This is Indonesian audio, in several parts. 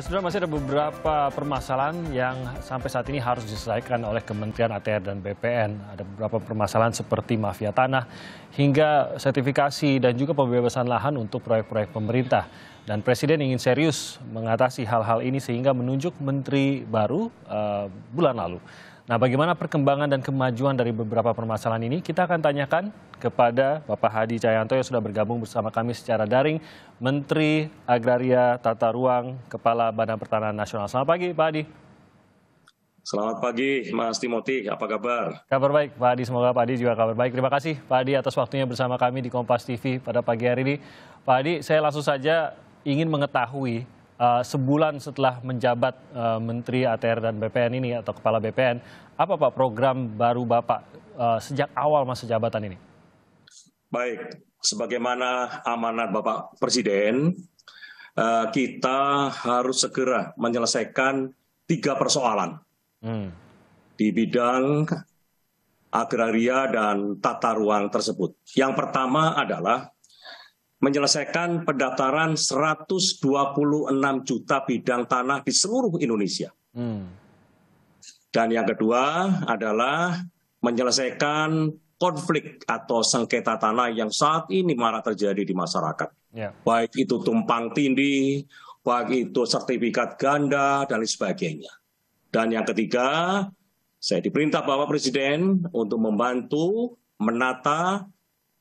Eh, Sebenarnya masih ada beberapa permasalahan yang sampai saat ini harus diselesaikan oleh Kementerian ATR dan BPN. Ada beberapa permasalahan seperti mafia tanah, hingga sertifikasi dan juga pembebasan lahan untuk proyek-proyek pemerintah. Dan Presiden ingin serius mengatasi hal-hal ini sehingga menunjuk Menteri baru uh, bulan lalu. Nah, bagaimana perkembangan dan kemajuan dari beberapa permasalahan ini? Kita akan tanyakan kepada Bapak Hadi Cahyanto yang sudah bergabung bersama kami secara daring, Menteri Agraria Tata Ruang, Kepala Badan Pertanahan Nasional. Selamat pagi, Pak Hadi. Selamat pagi, Mas Timoti. Apa kabar? Kabar baik, Pak Hadi. Semoga Pak Hadi juga kabar baik. Terima kasih, Pak Hadi, atas waktunya bersama kami di Kompas TV pada pagi hari ini. Pak Hadi, saya langsung saja ingin mengetahui Eh, sebulan setelah menjabat uh, Menteri ATR dan BPN ini atau Kepala BPN, apa Pak program baru Bapak uh, sejak awal masa jabatan ini? Baik, sebagaimana amanat Bapak Presiden, uh, kita harus segera menyelesaikan tiga persoalan hmm. di bidang agraria dan tata ruang tersebut. Yang pertama adalah menyelesaikan pendaftaran 126 juta bidang tanah di seluruh Indonesia. Hmm. Dan yang kedua adalah menyelesaikan konflik atau sengketa tanah yang saat ini marah terjadi di masyarakat. Yeah. Baik itu tumpang tindih, baik itu sertifikat ganda, dan sebagainya. Dan yang ketiga, saya diperintah Bapak Presiden untuk membantu menata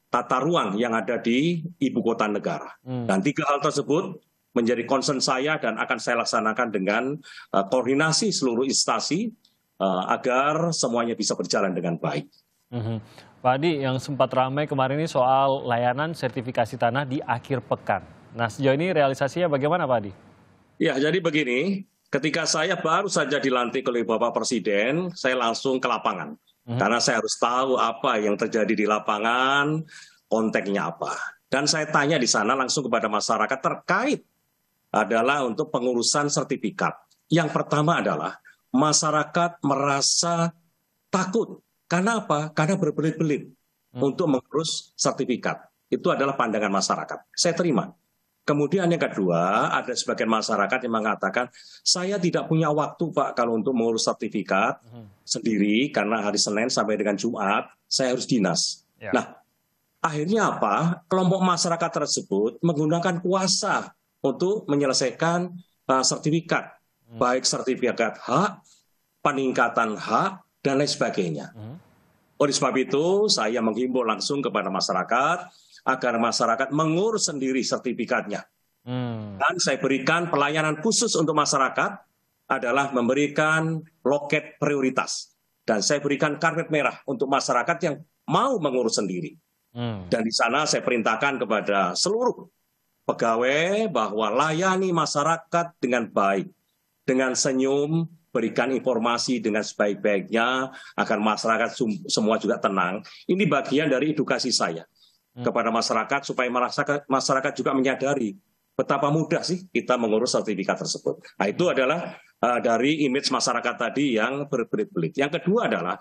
tata ruang yang ada di ibu kota negara. Hmm. Dan tiga hal tersebut menjadi concern saya dan akan saya laksanakan dengan uh, koordinasi seluruh instansi uh, agar semuanya bisa berjalan dengan baik. Mm -hmm. Pak Adi, yang sempat ramai kemarin ini soal layanan sertifikasi tanah di akhir pekan. Nah, sejauh ini realisasinya bagaimana Pak Adi? Ya, jadi begini, ketika saya baru saja dilantik oleh Bapak Presiden, saya langsung ke lapangan. Mm-hmm. Karena saya harus tahu apa yang terjadi di lapangan, konteksnya apa. Dan saya tanya di sana langsung kepada masyarakat terkait adalah untuk pengurusan sertifikat. Yang pertama adalah masyarakat merasa takut. Karena apa? Karena berbelit-belit hmm. untuk mengurus sertifikat. Itu adalah pandangan masyarakat. Saya terima. Kemudian yang kedua, ada sebagian masyarakat yang mengatakan, saya tidak punya waktu Pak kalau untuk mengurus sertifikat hmm. sendiri karena hari Senin sampai dengan Jumat saya harus dinas. Ya. Nah, akhirnya apa? Kelompok masyarakat tersebut menggunakan kuasa untuk menyelesaikan uh, sertifikat, hmm. baik sertifikat hak, peningkatan hak dan lain sebagainya. Hmm. Oleh sebab itu, saya menghimbau langsung kepada masyarakat agar masyarakat mengurus sendiri sertifikatnya. Hmm. Dan saya berikan pelayanan khusus untuk masyarakat adalah memberikan loket prioritas. Dan saya berikan karpet merah untuk masyarakat yang mau mengurus sendiri. Hmm. Dan di sana saya perintahkan kepada seluruh pegawai bahwa layani masyarakat dengan baik, dengan senyum, berikan informasi dengan sebaik-baiknya agar masyarakat semua juga tenang. Ini bagian dari edukasi saya. Hmm. kepada masyarakat supaya masyarakat, masyarakat juga menyadari betapa mudah sih kita mengurus sertifikat tersebut. Nah, itu adalah uh, dari image masyarakat tadi yang berbelit-belit. Yang kedua adalah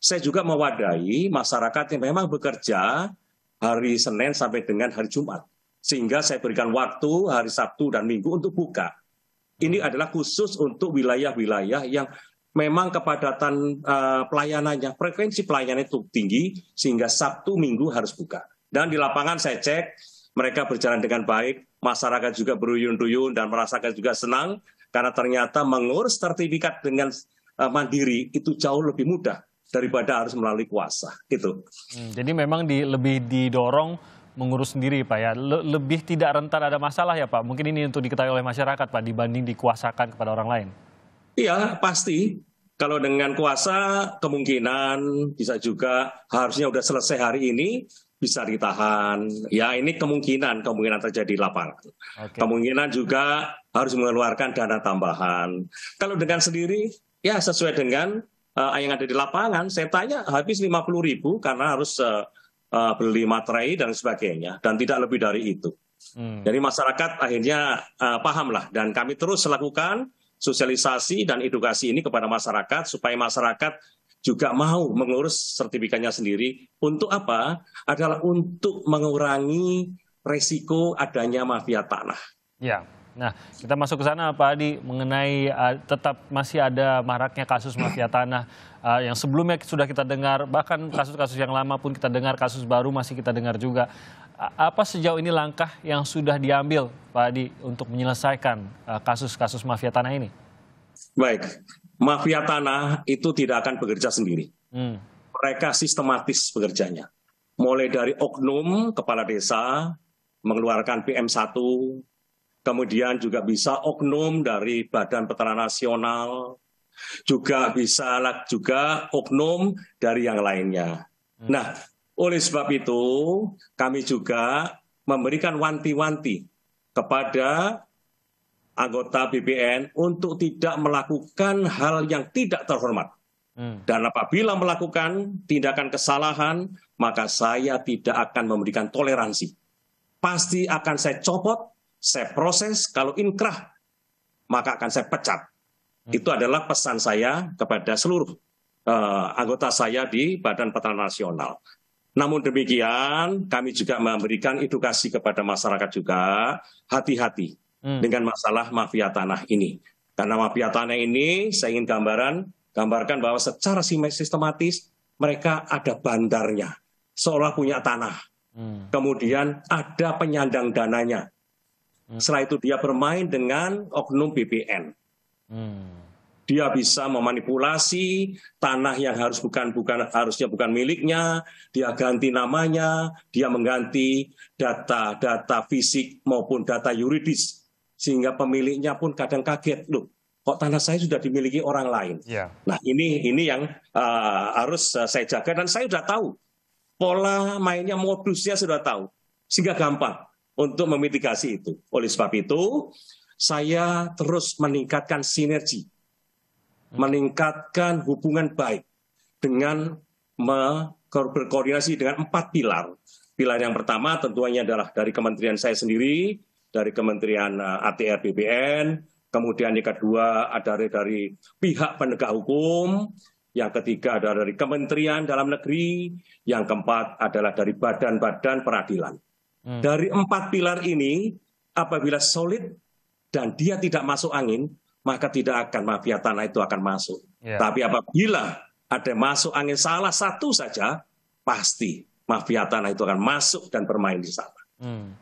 saya juga mewadahi masyarakat yang memang bekerja hari Senin sampai dengan hari Jumat. Sehingga saya berikan waktu hari Sabtu dan Minggu untuk buka. Ini hmm. adalah khusus untuk wilayah-wilayah yang memang kepadatan uh, pelayanannya, frekuensi pelayanannya itu tinggi, sehingga Sabtu Minggu harus buka. Dan di lapangan saya cek, mereka berjalan dengan baik, masyarakat juga beruyun-uyun dan merasakan juga senang karena ternyata mengurus sertifikat dengan eh, mandiri itu jauh lebih mudah daripada harus melalui kuasa gitu. Hmm, jadi memang di, lebih didorong mengurus sendiri Pak ya, lebih tidak rentan ada masalah ya Pak. Mungkin ini untuk diketahui oleh masyarakat Pak dibanding dikuasakan kepada orang lain. Iya pasti. Kalau dengan kuasa kemungkinan bisa juga harusnya sudah selesai hari ini, bisa ditahan. Ya ini kemungkinan kemungkinan terjadi lapangan. Okay. Kemungkinan juga harus mengeluarkan dana tambahan. Kalau dengan sendiri ya sesuai dengan uh, yang ada di lapangan, saya tanya habis lima puluh ribu karena harus uh, uh, beli materai dan sebagainya dan tidak lebih dari itu. Hmm. Jadi masyarakat akhirnya uh, paham dan kami terus lakukan sosialisasi dan edukasi ini kepada masyarakat supaya masyarakat juga mau mengurus sertifikatnya sendiri. Untuk apa? Adalah untuk mengurangi resiko adanya mafia tanah. Ya, Nah, kita masuk ke sana Pak Adi mengenai uh, tetap masih ada maraknya kasus mafia tanah uh, yang sebelumnya sudah kita dengar, bahkan kasus-kasus yang lama pun kita dengar, kasus baru masih kita dengar juga. apa sejauh ini langkah yang sudah diambil Pak Adi untuk menyelesaikan uh, kasus-kasus uh, kasus -kasus mafia tanah ini? Baik, mafia tanah itu tidak akan bekerja sendiri. Hmm. Mereka sistematis bekerjanya. Mulai dari oknum kepala desa mengeluarkan PM1, kemudian juga bisa oknum dari Badan Peternakan Nasional, juga bisa juga oknum dari yang lainnya. Hmm. Nah, oleh sebab itu kami juga memberikan wanti-wanti kepada anggota BPN untuk tidak melakukan hal yang tidak terhormat. Hmm. Dan apabila melakukan tindakan kesalahan, maka saya tidak akan memberikan toleransi. Pasti akan saya copot, saya proses, kalau inkrah, maka akan saya pecat. Hmm. Itu adalah pesan saya kepada seluruh uh, anggota saya di Badan Peternak Nasional. Namun demikian, kami juga memberikan edukasi kepada masyarakat juga, hati-hati Hmm. dengan masalah mafia tanah ini. Karena mafia tanah ini saya ingin gambaran gambarkan bahwa secara sistematis mereka ada bandarnya, seolah punya tanah. Hmm. Kemudian ada penyandang dananya. Hmm. Setelah itu dia bermain dengan oknum BPN. Dia bisa memanipulasi tanah yang harus bukan bukan harusnya bukan miliknya, dia ganti namanya, dia mengganti data-data fisik maupun data yuridis sehingga pemiliknya pun kadang kaget loh kok tanah saya sudah dimiliki orang lain. Yeah. Nah ini ini yang uh, harus eh, saya jaga dan saya sudah tahu pola mainnya modusnya sudah tahu sehingga gampang untuk memitigasi itu. Oleh sebab itu saya terus meningkatkan sinergi, hmm. meningkatkan hubungan baik dengan berkoordinasi dengan empat pilar. Pilar yang pertama tentunya adalah dari kementerian saya sendiri, dari Kementerian eh, ATR BPN, kemudian yang kedua ada dari pihak penegak hukum, yang ketiga adalah dari Kementerian Dalam Negeri, yang keempat adalah dari badan-badan peradilan. Hmm. Dari empat pilar ini, apabila solid dan dia tidak masuk angin, maka tidak akan mafia tanah itu akan masuk. Yeah. Tapi apabila ada masuk angin salah satu saja, pasti mafia tanah itu akan masuk dan bermain di sana. Hmm.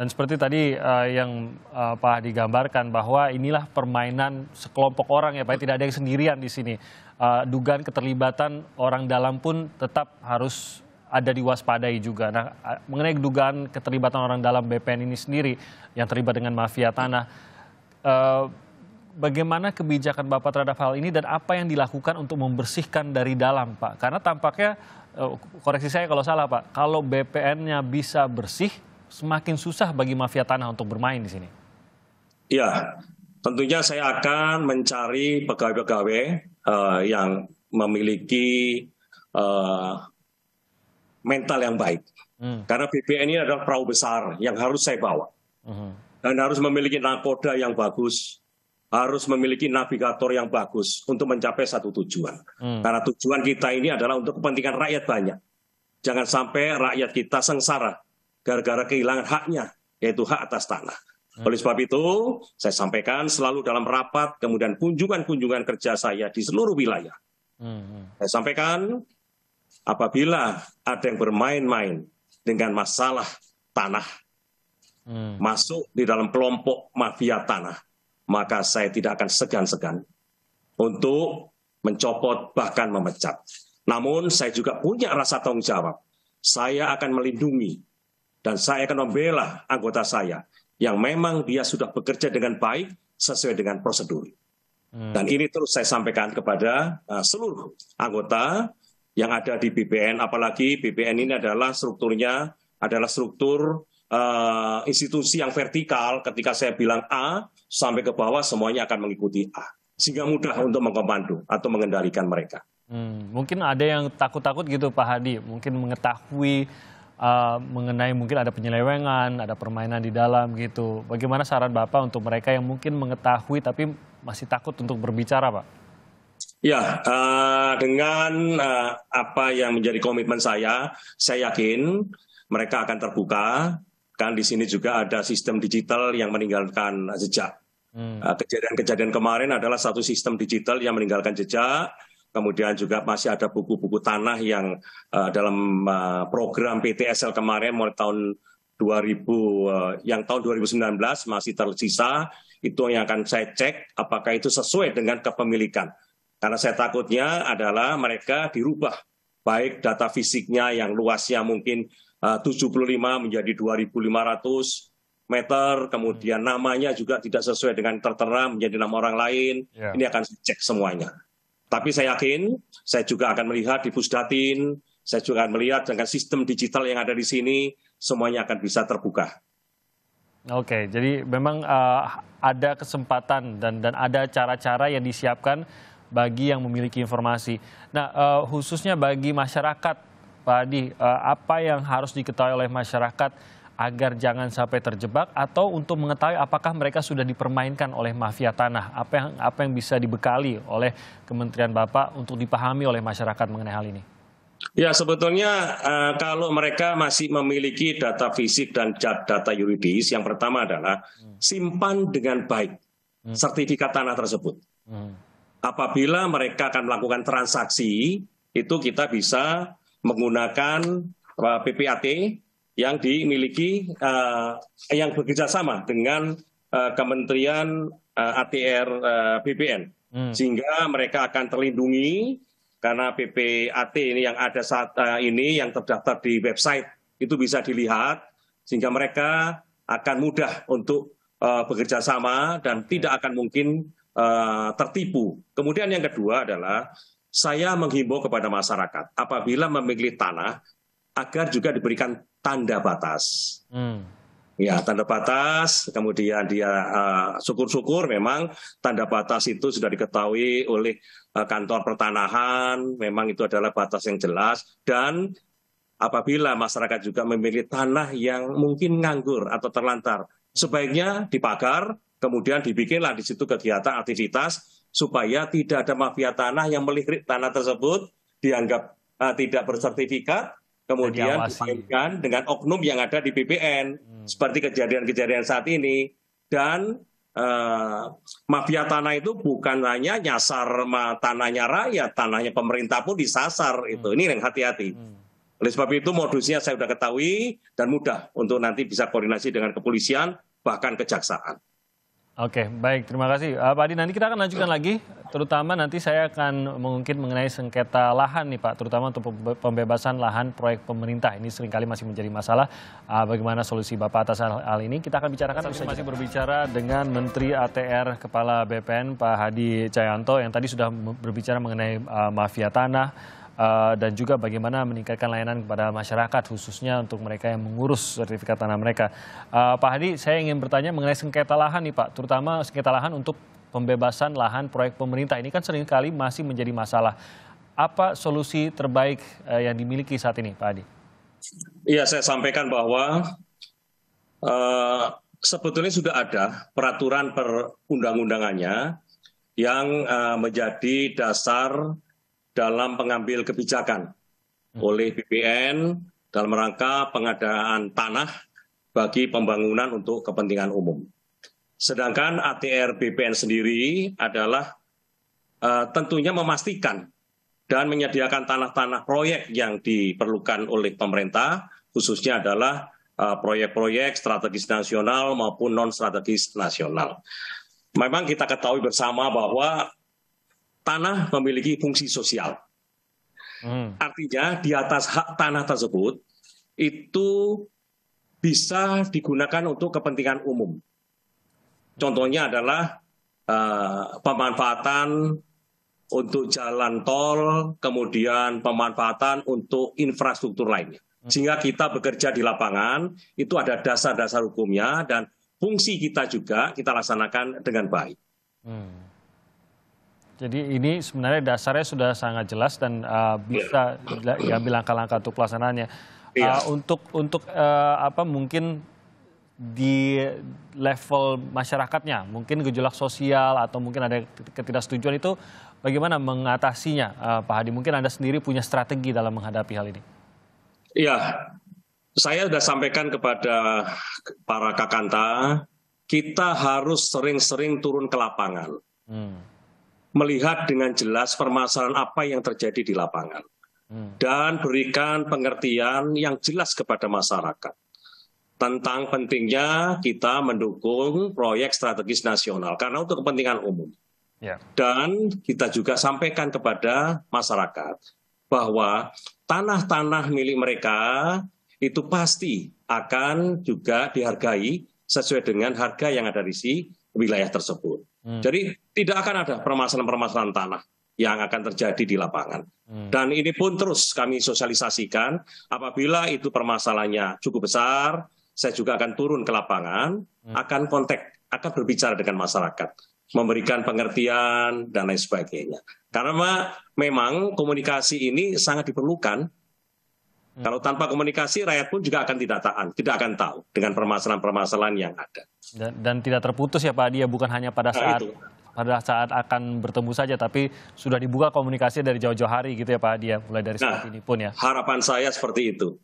Dan seperti tadi uh, yang uh, Pak digambarkan bahwa inilah permainan sekelompok orang ya Pak, tidak ada yang sendirian di sini. Uh, dugaan keterlibatan orang dalam pun tetap harus ada diwaspadai juga. Nah, mengenai dugaan keterlibatan orang dalam BPN ini sendiri yang terlibat dengan mafia tanah, uh, bagaimana kebijakan Bapak terhadap hal ini dan apa yang dilakukan untuk membersihkan dari dalam, Pak? Karena tampaknya, uh, koreksi saya kalau salah, Pak, kalau BPN-nya bisa bersih, semakin susah bagi mafia tanah untuk bermain di sini? Ya, tentunya saya akan mencari pegawai-pegawai uh, yang memiliki uh, mental yang baik. Hmm. Karena BPN ini adalah perahu besar yang harus saya bawa. Hmm. Dan harus memiliki nakoda yang bagus, harus memiliki navigator yang bagus untuk mencapai satu tujuan. Hmm. Karena tujuan kita ini adalah untuk kepentingan rakyat banyak. Jangan sampai rakyat kita sengsara gara-gara kehilangan haknya, yaitu hak atas tanah. Hmm. Oleh sebab itu, saya sampaikan selalu dalam rapat, kemudian kunjungan-kunjungan kerja saya di seluruh wilayah. Hmm. Saya sampaikan, apabila ada yang bermain-main dengan masalah tanah, hmm. masuk di dalam kelompok mafia tanah, maka saya tidak akan segan-segan untuk mencopot, bahkan memecat. Namun, saya juga punya rasa tanggung jawab. Saya akan melindungi dan saya akan membela anggota saya yang memang dia sudah bekerja dengan baik sesuai dengan prosedur. Hmm. Dan ini terus saya sampaikan kepada eh, seluruh anggota yang ada di BPN, apalagi BPN ini adalah strukturnya adalah struktur uh, institusi yang vertikal. Ketika saya bilang A sampai ke bawah semuanya akan mengikuti A, sehingga mudah untuk mengkomando atau mengendalikan mereka. Hmm, mungkin ada yang takut-takut gitu Pak Hadi, mungkin mengetahui uh, mengenai mungkin ada penyelewengan, ada permainan di dalam gitu. Bagaimana saran Bapak untuk mereka yang mungkin mengetahui tapi masih takut untuk berbicara, Pak? Ya, uh, dengan uh, apa yang menjadi komitmen saya, saya yakin mereka akan terbuka. Kan di sini juga ada sistem digital yang meninggalkan jejak. Hmm. Uh, kejadian-kejadian hmm. kemarin adalah satu sistem digital yang meninggalkan jejak kemudian juga masih ada buku-buku tanah yang uh, dalam uh, program PTSL kemarin mulai tahun 2000 uh, eh, yang tahun 2019 masih tersisa itu yang akan saya cek apakah itu sesuai dengan kepemilikan karena saya takutnya adalah mereka dirubah baik data fisiknya yang luasnya mungkin uh, 75 menjadi 2500 meter, kemudian hmm. namanya juga tidak sesuai dengan tertera menjadi nama orang lain. Yeah. Ini akan saya cek semuanya. Tapi saya yakin, saya juga akan melihat di Pusdatin, saya juga akan melihat dengan sistem digital yang ada di sini, semuanya akan bisa terbuka. Oke, jadi memang uh, ada kesempatan dan dan ada cara-cara yang disiapkan bagi yang memiliki informasi. Nah, uh, khususnya bagi masyarakat, Pak Adi, uh, apa yang harus diketahui oleh masyarakat agar jangan sampai terjebak atau untuk mengetahui apakah mereka sudah dipermainkan oleh mafia tanah apa yang apa yang bisa dibekali oleh Kementerian Bapak untuk dipahami oleh masyarakat mengenai hal ini Ya sebetulnya uh, kalau mereka masih memiliki data fisik dan data yuridis yang pertama adalah hmm. simpan dengan baik hmm. sertifikat tanah tersebut. Hmm. Apabila mereka akan melakukan transaksi itu kita bisa menggunakan eh, PPAT yang dimiliki uh, yang bekerja sama dengan uh, Kementerian uh, eh, ATR uh, BPN hmm. sehingga mereka akan terlindungi karena PPAT ini yang ada saat uh, ini yang terdaftar di website itu bisa dilihat sehingga mereka akan mudah untuk uh, bekerja sama dan okay. Hmm. tidak akan mungkin uh, tertipu. Kemudian yang kedua adalah saya menghimbau kepada masyarakat apabila memilih tanah agar juga diberikan tanda batas. Hmm. Ya, tanda batas, kemudian dia eh, syukur-syukur uh, memang tanda batas itu sudah diketahui oleh uh, kantor pertanahan, memang itu adalah batas yang jelas dan apabila masyarakat juga memilih tanah yang mungkin nganggur atau terlantar, sebaiknya dipagar, kemudian dibikinlah di situ kegiatan aktivitas supaya tidak ada mafia tanah yang melirik tanah tersebut dianggap uh, tidak bersertifikat kemudian dikaitkan dengan oknum yang ada di BPN hmm. seperti kejadian-kejadian saat ini dan uh, mafia tanah itu bukan hanya nyasar tanahnya rakyat tanahnya pemerintah pun disasar hmm. itu ini yang hati-hati hmm. oleh sebab itu modusnya saya sudah ketahui dan mudah untuk nanti bisa koordinasi dengan kepolisian bahkan kejaksaan Oke, baik. Terima kasih. Uh, Pak Adi, nanti kita akan lanjutkan lagi. Terutama nanti saya akan mengungkit mengenai sengketa lahan nih Pak. Terutama untuk pembebasan lahan proyek pemerintah. Ini seringkali masih menjadi masalah. Uh, bagaimana solusi Bapak atas hal, hal ini? Kita akan bicarakan. Saya masih berbicara dengan Menteri ATR Kepala BPN Pak Hadi Cayanto yang tadi sudah berbicara mengenai uh, mafia tanah Eh, dan juga bagaimana meningkatkan layanan kepada masyarakat khususnya untuk mereka yang mengurus sertifikat tanah mereka. Uh, Pak Hadi, saya ingin bertanya mengenai sengketa lahan nih Pak, terutama sengketa lahan untuk pembebasan lahan proyek pemerintah. Ini kan seringkali masih menjadi masalah. Apa solusi terbaik eh, yang dimiliki saat ini Pak Hadi? Iya, saya sampaikan bahwa uh, sebetulnya sudah ada peraturan perundang-undangannya yang uh, menjadi dasar dalam pengambil kebijakan hmm. oleh BPN dalam rangka pengadaan tanah bagi pembangunan untuk kepentingan umum. Sedangkan ATR BPN sendiri adalah uh, tentunya memastikan dan menyediakan tanah-tanah proyek yang diperlukan oleh pemerintah, khususnya adalah eh, proyek-proyek uh, strategis nasional maupun non-strategis nasional. Memang kita ketahui bersama bahwa tanah memiliki fungsi sosial. Hmm. Artinya di atas hak tanah tersebut itu bisa digunakan untuk kepentingan umum. Contohnya adalah uh, pemanfaatan untuk jalan tol, kemudian pemanfaatan untuk infrastruktur lainnya. Hmm. Sehingga kita bekerja di lapangan, itu ada dasar-dasar hukumnya dan fungsi kita juga kita laksanakan dengan baik. Hmm. Jadi ini sebenarnya dasarnya sudah sangat jelas dan uh, bisa yeah. diambil langkah-langkah untuk pelaksanaannya. Yeah. Uh, untuk untuk uh, apa mungkin di level masyarakatnya, mungkin gejolak sosial atau mungkin ada ketidaksetujuan itu bagaimana mengatasinya, uh, Pak Hadi? Mungkin Anda sendiri punya strategi dalam menghadapi hal ini. Iya, saya sudah sampaikan kepada para kakanta, kita harus sering-sering turun ke lapangan. Hmm melihat dengan jelas permasalahan apa yang terjadi di lapangan hmm. dan berikan pengertian yang jelas kepada masyarakat tentang pentingnya kita mendukung proyek strategis nasional karena untuk kepentingan umum. Ya. Dan kita juga sampaikan kepada masyarakat bahwa tanah-tanah milik mereka itu pasti akan juga dihargai sesuai dengan harga yang ada di si wilayah tersebut. Hmm. Jadi tidak akan ada permasalahan-permasalahan tanah yang akan terjadi di lapangan. Hmm. Dan ini pun terus kami sosialisasikan. Apabila itu permasalahannya cukup besar, saya juga akan turun ke lapangan, hmm. akan kontak, akan berbicara dengan masyarakat, memberikan pengertian dan lain sebagainya. Karena memang komunikasi ini sangat diperlukan Hmm. Kalau tanpa komunikasi, rakyat pun juga akan tidak tahan, tidak akan tahu dengan permasalahan-permasalahan yang ada. Dan, dan tidak terputus ya Pak Adi, ya bukan hanya pada nah, saat nah, pada saat akan bertemu saja, tapi sudah dibuka komunikasi dari jauh-jauh hari gitu ya Pak Adi, ya, mulai dari nah, saat ini pun ya. Harapan saya seperti itu.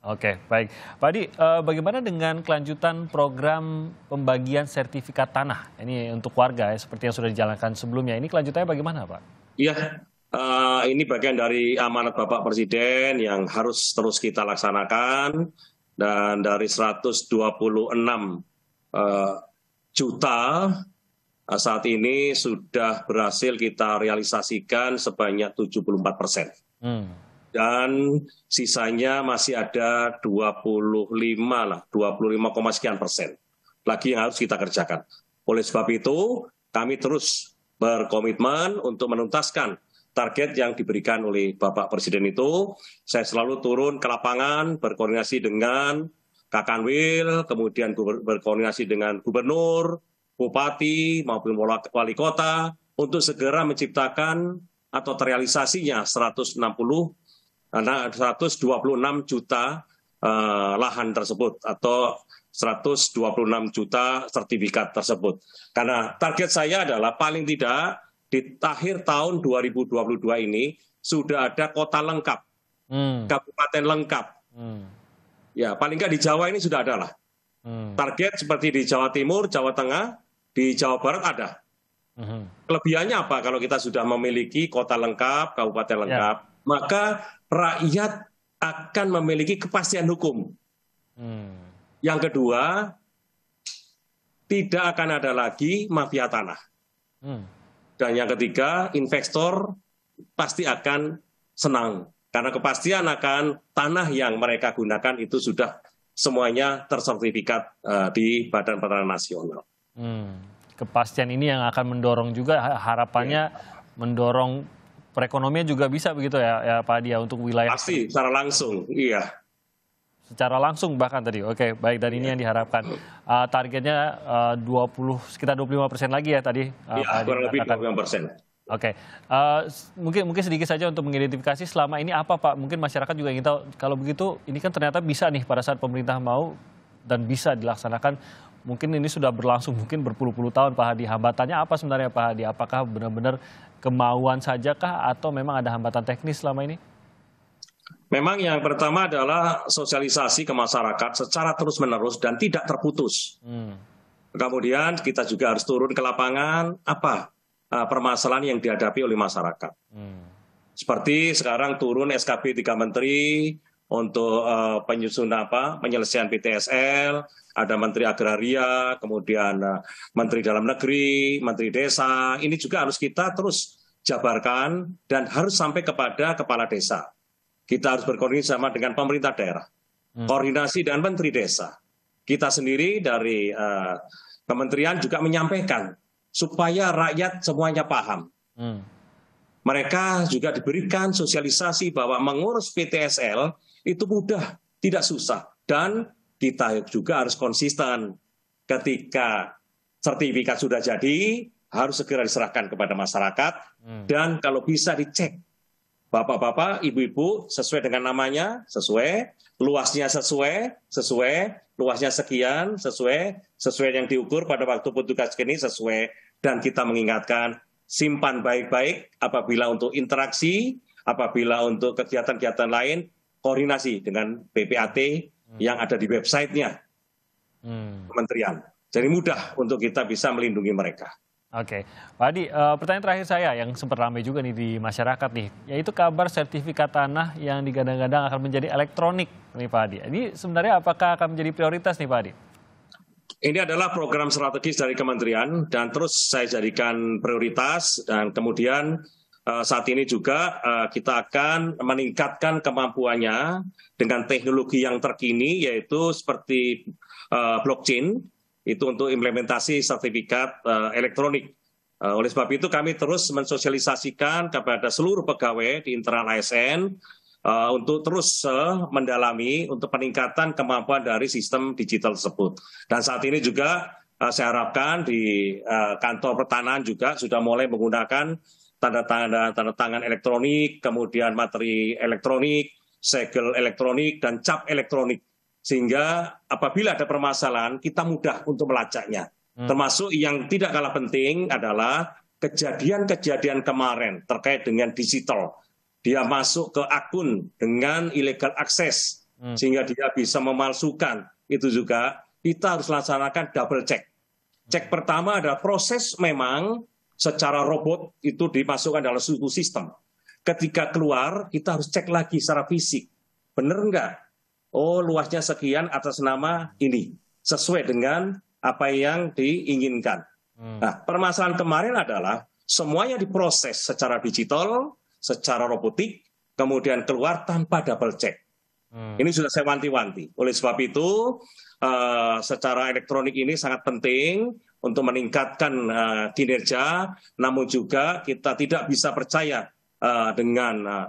Oke, baik. Pak Adi, eh, bagaimana dengan kelanjutan program pembagian sertifikat tanah? Ini untuk warga ya, seperti yang sudah dijalankan sebelumnya. Ini kelanjutannya bagaimana, Pak? Iya, uh, ini bagian dari amanat Bapak Presiden yang harus terus kita laksanakan dan dari 126 uh, eh, juta uh, saat ini sudah berhasil kita realisasikan sebanyak 74 persen. Hmm. Dan sisanya masih ada 25 lah, 25, sekian persen lagi yang harus kita kerjakan. Oleh sebab itu, kami terus berkomitmen untuk menuntaskan target yang diberikan oleh Bapak Presiden itu, saya selalu turun ke lapangan berkoordinasi dengan Kakanwil, kemudian berkoordinasi dengan gubernur, bupati maupun wali kota untuk segera menciptakan atau terrealisasinya 160 126 nah, juta uh, lahan tersebut atau 126 juta sertifikat tersebut. Karena target saya adalah paling tidak di akhir tahun 2022 ini sudah ada kota lengkap, hmm. kabupaten lengkap. Hmm. Ya, paling nggak di Jawa ini sudah ada lah. Hmm. Target seperti di Jawa Timur, Jawa Tengah, di Jawa Barat ada. Hmm. Kelebihannya apa kalau kita sudah memiliki kota lengkap, kabupaten ya. lengkap, ya. maka rakyat akan memiliki kepastian hukum. Hmm. Yang kedua, tidak akan ada lagi mafia tanah. Hmm. Dan yang ketiga, investor pasti akan senang karena kepastian akan tanah yang mereka gunakan itu sudah semuanya tersertifikat uh, di Badan Pertanahan Nasional. Hmm. Kepastian ini yang akan mendorong juga harapannya ya. mendorong perekonomian juga bisa begitu ya, ya Pak Dia ya, untuk wilayah. Pasti secara langsung, iya secara langsung bahkan tadi. Oke, baik dan ini iya. yang diharapkan. Uh, targetnya uh, 20 sekitar 25 persen lagi ya tadi. Uh, iya, kurang lebih 25 persen. Oke, okay. uh, mungkin mungkin sedikit saja untuk mengidentifikasi selama ini apa Pak? Mungkin masyarakat juga ingin tahu. Kalau begitu, ini kan ternyata bisa nih pada saat pemerintah mau dan bisa dilaksanakan. Mungkin ini sudah berlangsung mungkin berpuluh-puluh tahun Pak Hadi. Hambatannya apa sebenarnya Pak Hadi? Apakah benar-benar kemauan sajakah atau memang ada hambatan teknis selama ini? Memang yang pertama adalah sosialisasi ke masyarakat secara terus-menerus dan tidak terputus. Hmm. Kemudian kita juga harus turun ke lapangan apa uh, permasalahan yang dihadapi oleh masyarakat. Hmm. Seperti sekarang turun SKP 3 Menteri untuk uh, eh, penyusunan apa penyelesaian PTSL, ada Menteri Agraria, kemudian uh, Menteri Dalam Negeri, Menteri Desa. Ini juga harus kita terus jabarkan dan harus sampai kepada kepala desa kita harus berkoordinasi sama dengan pemerintah daerah. Hmm. Koordinasi dan menteri desa. Kita sendiri dari uh, kementerian juga menyampaikan supaya rakyat semuanya paham. Hmm. Mereka juga diberikan sosialisasi bahwa mengurus PTSL itu mudah, tidak susah. Dan kita juga harus konsisten ketika sertifikat sudah jadi, harus segera diserahkan kepada masyarakat. Hmm. Dan kalau bisa dicek Bapak-bapak, ibu-ibu, sesuai dengan namanya, sesuai, luasnya sesuai, sesuai, luasnya sekian, sesuai, sesuai yang diukur pada waktu petugas ini sesuai. Dan kita mengingatkan, simpan baik-baik apabila untuk interaksi, apabila untuk kegiatan-kegiatan lain, koordinasi dengan PPAT hmm. yang ada di websitenya hmm. kementerian. Jadi mudah untuk kita bisa melindungi mereka. Oke, Pak Adi, eh, pertanyaan terakhir saya yang sempat ramai juga nih di masyarakat nih, yaitu kabar sertifikat tanah yang digadang-gadang akan menjadi elektronik nih Pak Adi. Ini sebenarnya apakah akan menjadi prioritas nih Pak Adi? Ini adalah program strategis dari kementerian dan terus saya jadikan prioritas dan kemudian eh, saat ini juga eh, kita akan meningkatkan kemampuannya dengan teknologi yang terkini yaitu seperti blockchain itu untuk implementasi sertifikat uh, elektronik. Uh, oleh sebab itu kami terus mensosialisasikan kepada seluruh pegawai di internal ASN uh, eh, untuk terus uh, mendalami untuk peningkatan kemampuan dari sistem digital tersebut. Dan saat ini juga uh, saya harapkan di uh, kantor pertanahan juga sudah mulai menggunakan tanda-tanda tanda tangan elektronik, kemudian materi elektronik, segel elektronik dan cap elektronik sehingga apabila ada permasalahan kita mudah untuk melacaknya. Hmm. Termasuk yang tidak kalah penting adalah kejadian-kejadian kemarin terkait dengan digital. Dia masuk ke akun dengan illegal access hmm. sehingga dia bisa memalsukan. Itu juga kita harus laksanakan double check. Cek pertama adalah proses memang secara robot itu dimasukkan dalam suatu sistem. Ketika keluar, kita harus cek lagi secara fisik. Benar nggak? oh luasnya sekian atas nama ini sesuai dengan apa yang diinginkan. Hmm. Nah, permasalahan kemarin adalah semuanya diproses secara digital, secara robotik, kemudian keluar tanpa double check. Hmm. Ini sudah saya wanti-wanti. Oleh sebab itu, eh, secara elektronik ini sangat penting untuk meningkatkan eh, kinerja, namun juga kita tidak bisa percaya eh, dengan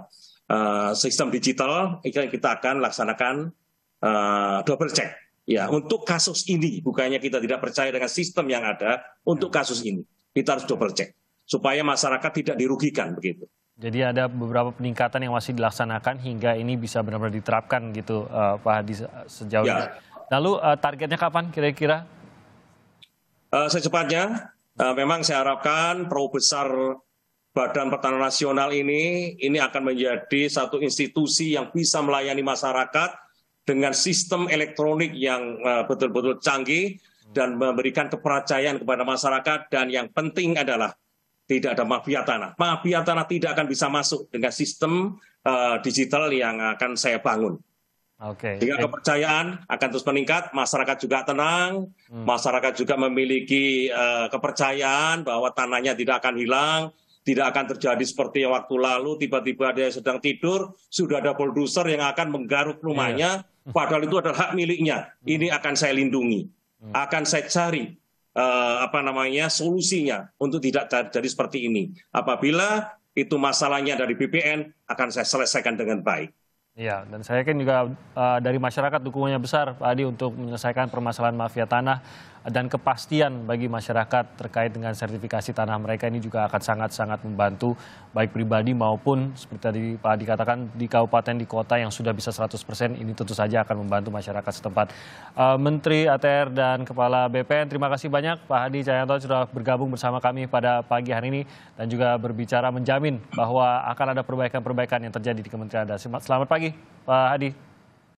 Eh, sistem digital kita akan laksanakan uh, double check ya untuk kasus ini bukannya kita tidak percaya dengan sistem yang ada untuk ya. kasus ini kita harus double check supaya masyarakat tidak dirugikan begitu. Jadi ada beberapa peningkatan yang masih dilaksanakan hingga ini bisa benar-benar diterapkan gitu uh, Pak Hadi sejauh ya. ini. Lalu uh, targetnya kapan kira-kira? Uh, secepatnya uh, memang saya harapkan pro besar Badan Pertanahan Nasional ini ini akan menjadi satu institusi yang bisa melayani masyarakat dengan sistem elektronik yang eh, betul-betul canggih dan memberikan kepercayaan kepada masyarakat dan yang penting adalah tidak ada mafia tanah. Mafia tanah tidak akan bisa masuk dengan sistem eh, digital yang akan saya bangun. Oke. Okay. Jika kepercayaan akan terus meningkat, masyarakat juga tenang, hmm. masyarakat juga memiliki uh, kepercayaan bahwa tanahnya tidak akan hilang, tidak akan terjadi seperti waktu lalu, tiba-tiba dia sedang tidur, sudah ada produser yang akan menggaruk rumahnya, iya. padahal itu adalah hak miliknya. Ini akan saya lindungi, hmm. akan saya cari eh, apa namanya solusinya untuk tidak terjadi seperti ini. Apabila itu masalahnya dari BPN, akan saya selesaikan dengan baik. Ya, dan saya yakin juga uh, dari masyarakat dukungannya besar, Pak Adi, untuk menyelesaikan permasalahan mafia tanah dan kepastian bagi masyarakat terkait dengan sertifikasi tanah mereka ini juga akan sangat-sangat membantu baik pribadi maupun seperti tadi Pak dikatakan di kabupaten di kota yang sudah bisa 100% ini tentu saja akan membantu masyarakat setempat. Eh, Menteri ATR dan Kepala BPN terima kasih banyak Pak Hadi Cahyanto sudah bergabung bersama kami pada pagi hari ini dan juga berbicara menjamin bahwa akan ada perbaikan-perbaikan yang terjadi di Kementerian Dasar. Selamat pagi Pak Hadi.